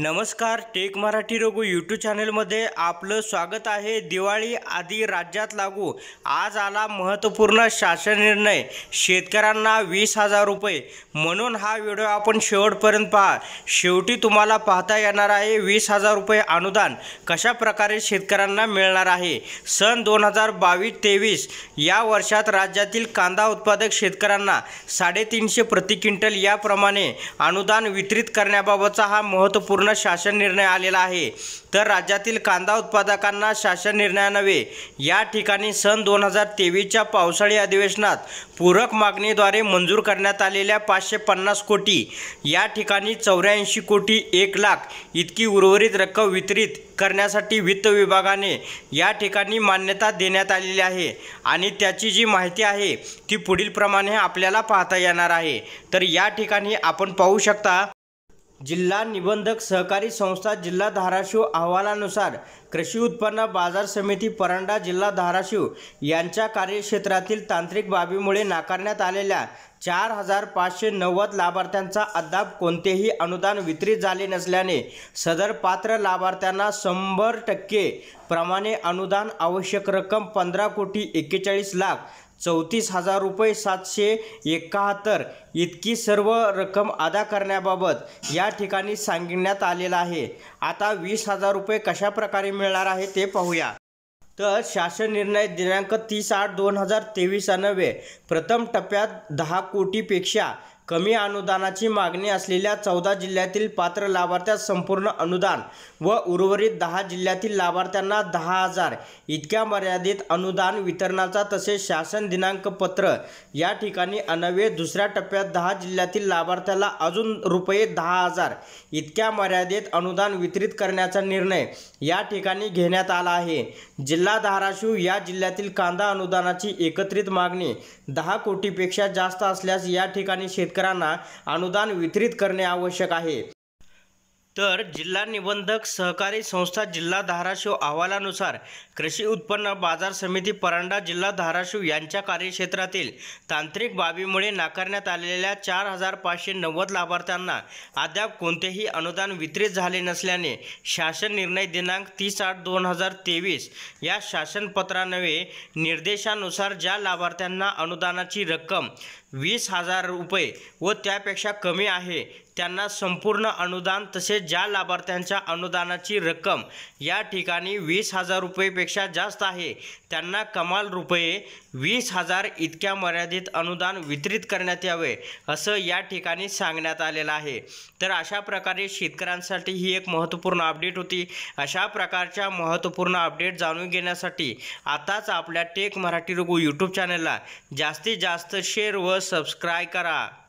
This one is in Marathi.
नमस्कार टेक मराठी रघु यूट्यूब चॅनलमध्ये आपलं स्वागत आहे दिवाळी आधी राज्यात लागू आज आला महत्त्वपूर्ण शासन निर्णय शेतकऱ्यांना वीस हजार रुपये म्हणून हा व्हिडिओ आपण शेवटपर्यंत पहा शेवटी तुम्हाला पाहता येणार आहे वीस हजार रुपये अनुदान कशा प्रकारे शेतकऱ्यांना मिळणार आहे सन दोन हजार बावीस तेवीस या वर्षात राज्यातील कांदा उत्पादक शेतकऱ्यांना साडेतीनशे प्रति क्विंटल याप्रमाणे अनुदान वितरित करण्याबाबतचा हा महत्त्वपूर्ण शासन निर्णय आलेला आहे तर राज्यातील कांदा उत्पादकांना शासन नव्हे या ठिकाणी सन दोन हजार तेवीसच्या पावसाळी अधिवेशनात पूरक मागणीद्वारे मंजूर करण्यात आलेल्या पाचशे पन्नास कोटी या ठिकाणी चौऱ्याऐंशी कोटी एक लाख इतकी उर्वरित रक्कम वितरित करण्यासाठी वित्त विभागाने या ठिकाणी मान्यता देण्यात आलेली आहे आणि त्याची जी माहिती आहे ती पुढील प्रमाणे आपल्याला पाहता येणार आहे तर या ठिकाणी आपण पाहू शकता जिल्हा निबंधक सहकारी संस्था जिल्हा धाराशिव अहवालानुसार कृषी उत्पन्न बाजार समिती परांडा जिल्हा धाराशिव यांच्या कार्यक्षेत्रातील तांत्रिक बाबीमुळे नाकारण्यात आलेल्या चार हजार पाचशे नव्वद लाभार्थ्यांचा अद्याप कोणतेही अनुदान वितरित झाले नसल्याने सदर पात्र लाभार्थ्यांना शंभर टक्के प्रमाणे अनुदान आवश्यक रक्कम पंधरा कोटी एक्केचाळीस लाख चौतीस हजार रुपये सातशे एकाहत्तर इतकी सर्व रक्कम अदा करण्याबाबत या ठिकाणी सांगण्यात आलेलं आहे आता वीस हजार रुपये कशाप्रकारे मिळणार आहे ते पाहूया तर शासन निर्णय दिनांक तीस आठ दोन हजार तेवीस अन्वे प्रथम टप्प्यात दहा कोटीपेक्षा कमी अनुदानाची मागणी असलेल्या चौदा जिल्ह्यातील पात्र लाभार्थ्यास संपूर्ण अनुदान व उर्वरित दहा जिल्ह्यातील लाभार्थ्यांना दहा हजार इतक्या मर्यादित अनुदान वितरणाचा तसेच शासन दिनांक पत्र या ठिकाणी अनवे दुसऱ्या टप्प्यात दहा जिल्ह्यातील लाभार्थ्याला अजून रुपये दहा हजार इतक्या मर्यादित अनुदान वितरित करण्याचा निर्णय या ठिकाणी घेण्यात आला आहे जिल्हा धाराशिव या जिल्ह्यातील कांदा अनुदानाची एकत्रित मागणी दहा कोटीपेक्षा जास्त असल्यास या ठिकाणी शेतकरी शेतकऱ्यांना अनुदान वितरित करणे आवश्यक आहे तर जिल्हा निबंधक सहकारी संस्था जिल्हा धाराशिव अहवालानुसार कृषी उत्पन्न बाजार समिती परांडा जिल्हा धाराशिव यांच्या कार्यक्षेत्रातील तांत्रिक बाबीमुळे नाकारण्यात आलेल्या चार हजार पाचशे नव्वद लाभार्थ्यांना अद्याप कोणतेही अनुदान वितरित झाले नसल्याने शासन निर्णय दिनांक तीस आठ दोन हजार तेवीस या शासनपत्रानवे निर्देशानुसार ज्या लाभार्थ्यांना अनुदानाची रक्कम वीस हजार रुपये व त्यापेक्षा कमी आहे त्यांना संपूर्ण अनुदान तसेच ज्या लाभार्थ्यांच्या अनुदानाची रक्कम या ठिकाणी वीस हजार रुपयेपेक्षा जास्त आहे त्यांना कमाल रुपये वीस हजार इतक्या मर्यादित अनुदान वितरित करण्यात यावे असं या ठिकाणी सांगण्यात आलेलं आहे तर अशा प्रकारे शेतकऱ्यांसाठी ही एक महत्त्वपूर्ण अपडेट होती अशा प्रकारच्या महत्त्वपूर्ण अपडेट जाणून घेण्यासाठी आताच आपल्या टेक मराठी रघु यूट्यूब चॅनलला जास्तीत जास्त शेअर व सबस्क्राय करा